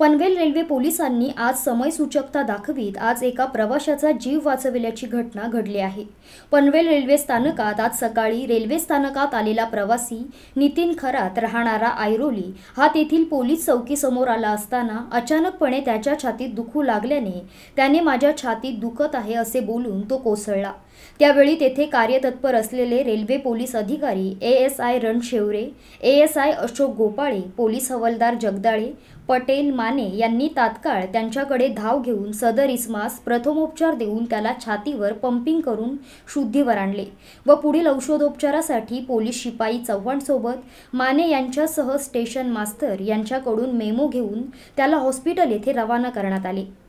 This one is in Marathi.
पनवेल रेल्वे पोलिसांनी आज समयसूचकता दाखवीत आज एका प्रवाशाचा जीव वाचविल्याची घटना घडली आहे पनवेल रेल्वे स्थानकात आज सकाळी रेल्वे स्थानकात आलेला प्रवासी नितीन खरात राहणारा आयरोली हा तेथील पोलीस चौकीसमोर आला असताना अचानकपणे त्याच्या छातीत दुखू लागल्याने त्याने माझ्या छातीत दुखत आहे असे बोलून तो कोसळला त्यावेळी तेथे कार्यतत्पर असलेले रेल्वे पोलीस अधिकारी A S I Ranshevare A S I Ashok Gopale police हवालदार जगदाळे पटेल मा माने यांनी तात्काळ त्यांच्याकडे धाव घेऊन सदर इसमास प्रथमोपचार देऊन त्याला छातीवर पंपिंग करून शुद्धीवर आणले व पुढील औषधोपचारासाठी पोलीस शिपाई चव्हाणसोबत माने यांच्यासह स्टेशन मास्तर यांच्याकडून मेमो घेऊन त्याला हॉस्पिटल येथे रवाना करण्यात आले